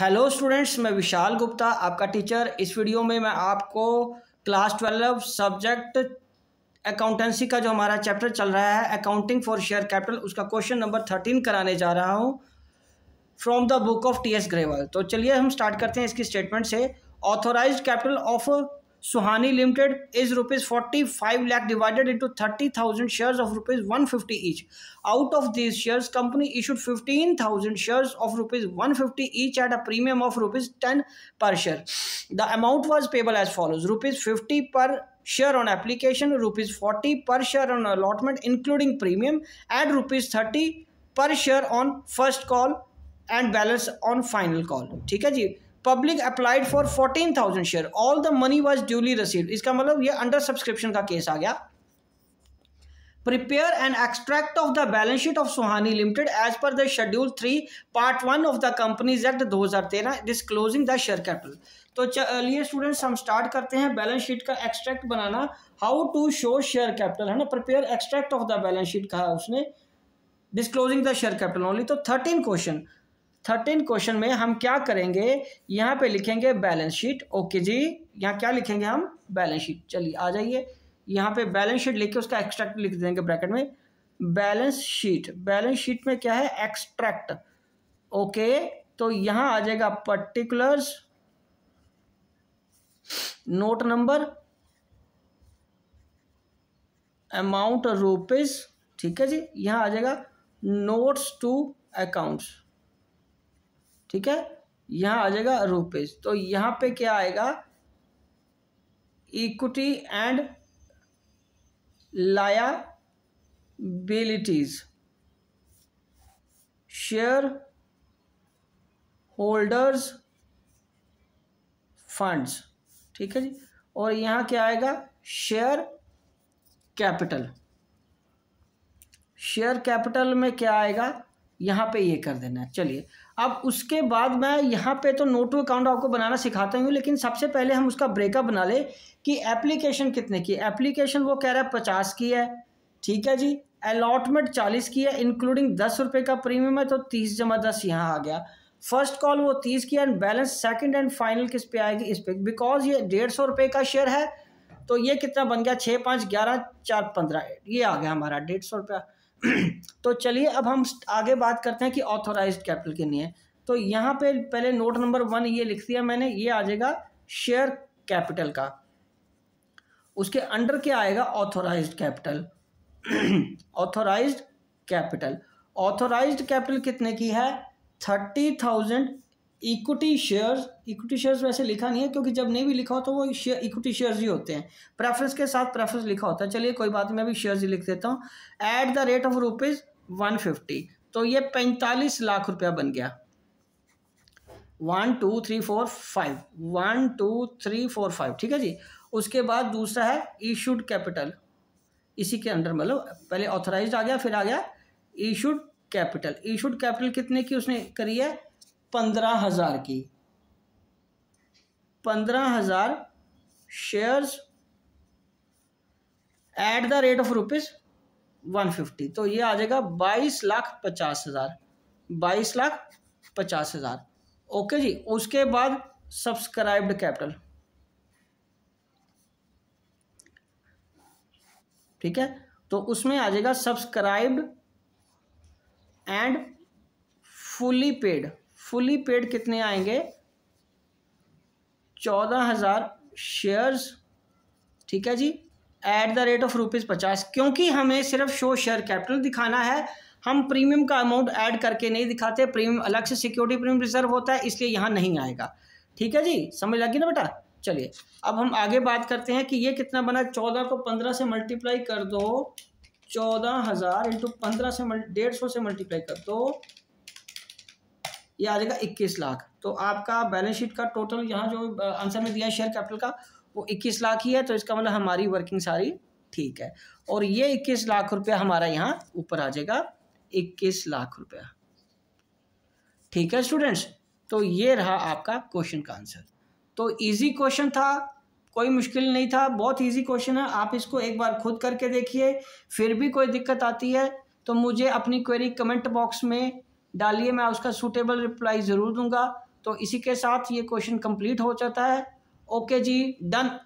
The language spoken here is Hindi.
हेलो स्टूडेंट्स मैं विशाल गुप्ता आपका टीचर इस वीडियो में मैं आपको क्लास ट्वेल्व सब्जेक्ट अकाउंटेंसी का जो हमारा चैप्टर चल रहा है अकाउंटिंग फॉर शेयर कैपिटल उसका क्वेश्चन नंबर थर्टीन कराने जा रहा हूँ from the book of T S Grewal तो चलिए हम स्टार्ट करते हैं इसकी स्टेटमेंट से authorise capital of Suhani limited is rupees forty five lakh divided into thirty thousand shares of rupees one fifty each out of this shares company issued fifteen thousand shares of rupees one fifty each at a premium of rupees ten per share the amount was payable as follows rupees fifty per share on application rupees forty per share on allotment including premium and rupees thirty per share on first call and balance on final call ठीक है जी public applied for fourteen thousand share all the money was duly receive इसका मतलब ये अंडर सब्सक्रिप्शन का केस आ गया prepare and prepare an extract of the balance sheet of Suhani Limited as per the Schedule 3, Part 1 of the Companies Act 2013, disclosing the share capital तो चलिए स्टूडेंट्स हम स्टार्ट करते हैं बैलेंस शीट का एक्सट्रैक्ट बनाना how to show share capital है ना prepare extract of the balance sheet कहा उसने disclosing the share capital only तो थर्टीन क्वेश्चन थर्टीन क्वेश्चन में हम क्या करेंगे यहाँ पे लिखेंगे बैलेंस शीट ओके जी यहाँ क्या लिखेंगे हम बैलेंस शीट चलिए आ जाइए यहाँ पे बैलेंस शीट लिख के उसका एक्सट्रैक्ट लिख देंगे ब्रैकेट में बैलेंस शीट बैलेंस शीट में क्या है एक्सट्रैक्ट ओके तो यहाँ आ जाएगा particulars note number amount rupees ठीक है जी यहाँ आ जाएगा नोट्स टू अकाउंट्स ठीक है यहाँ आ जाएगा रुपीज तो यहाँ पे क्या आएगा equity and liabilities share holders funds ठीक है जी और यहाँ क्या आएगा शेयर कैपिटल शेयर कैपिटल में क्या आएगा यहाँ पे ये कर देना है चलिए अब उसके बाद मैं यहाँ पे तो नोट टू अकाउंट आपको बनाना सिखाता हूँ लेकिन सबसे पहले हम उसका ब्रेकअप बना ले कि एप्लीकेशन कितने की एप्लीकेशन वो कह रहा है पचास की है ठीक है जी अलॉटमेंट चालीस की है इंक्लूडिंग दस रुपये का प्रीमियम है तो तीस जमा दस यहाँ आ गया फर्स्ट कॉल वो तीस की and balance second and final किस पे आएगी इस पर बिकॉज ये डेढ़ सौ रुपये का शेयर है तो ये कितना बन गया छः पाँच ग्यारह चार पंद्रह ये आ गया हमारा डेढ़ सौ रुपया तो चलिए अब हम आगे बात करते हैं कि ऑथोराइज कैपिटल कितनी है तो यहाँ पे पहले नोट नंबर वन ये लिख दिया मैंने ये आ जाएगा शेयर कैपिटल का उसके अंडर क्या आएगा authorise capital authorise capital authorise capital कितने की है thirty thousand equity shares equity shares वैसे लिखा नहीं है क्योंकि जब नहीं भी लिखा हो तो वो इक्विटी शेयर्स ही होते हैं प्रेफरेंस के साथ प्रेफरेंस लिखा होता है चलिए कोई बात नहीं मैं भी शेयर्स ही लिख देता हूँ at the rate of rupees one fifty तो ये पैंतालीस लाख रुपया बन गया one two three four five one two three four five ठीक है जी उसके बाद दूसरा है ईशूड कैपिटल इसी के अंडर मतलब पहले ऑथराइज आ गया फिर आ गया ईशूड कैपिटल ईशूड कैपिटल कितने की उसने करी है पंद्रह हज़ार की पंद्रह हज़ार shares at the rate of rupees one fifty तो ये आ जाएगा बाईस लाख पचास हज़ार बाईस लाख पचास हज़ार ओके जी उसके बाद सब्सक्राइब्ड कैपिटल ठीक है तो उसमें आ जाएगा subscribed and fully paid fully paid कितने आएंगे चौदह हज़ार शेयर्स ठीक है जी at the rate of rupees पचास क्योंकि हमें सिर्फ शो शेयर कैपिटल दिखाना है हम प्रीमियम का अमाउंट ऐड करके नहीं दिखाते प्रीमियम अलग से सिक्योरिटी प्रीमियम रिजर्व होता है इसलिए यहाँ नहीं आएगा ठीक है जी समझ लगी ना बेटा चलिए अब हम आगे बात करते हैं कि ये कितना बना चौदह को पंद्रह से मल्टीप्लाई कर दो चौदह हज़ार इंटू पंद्रह से मल्टी डेढ़ सौ से मल्टीप्लाई कर दो ये आ जाएगा इक्कीस लाख तो आपका बैलेंस शीट का टोटल यहाँ जो आंसर में दिया है शेयर कैपिटल का वो इक्कीस लाख ही है तो इसका मतलब हमारी वर्किंग सारी ठीक है और ये इक्कीस लाख रुपया हमारा यहाँ ऊपर आ जाएगा इक्कीस लाख रुपया ठीक है स्टूडेंट्स तो ये रहा आपका क्वेश्चन का आंसर तो इजी क्वेश्चन था कोई मुश्किल नहीं था बहुत इजी क्वेश्चन है आप इसको एक बार खुद करके देखिए फिर भी कोई दिक्कत आती है तो मुझे अपनी क्वेरी कमेंट बॉक्स में डालिए मैं उसका सूटेबल रिप्लाई ज़रूर दूंगा तो इसी के साथ ये क्वेश्चन कंप्लीट हो जाता है ओके जी डन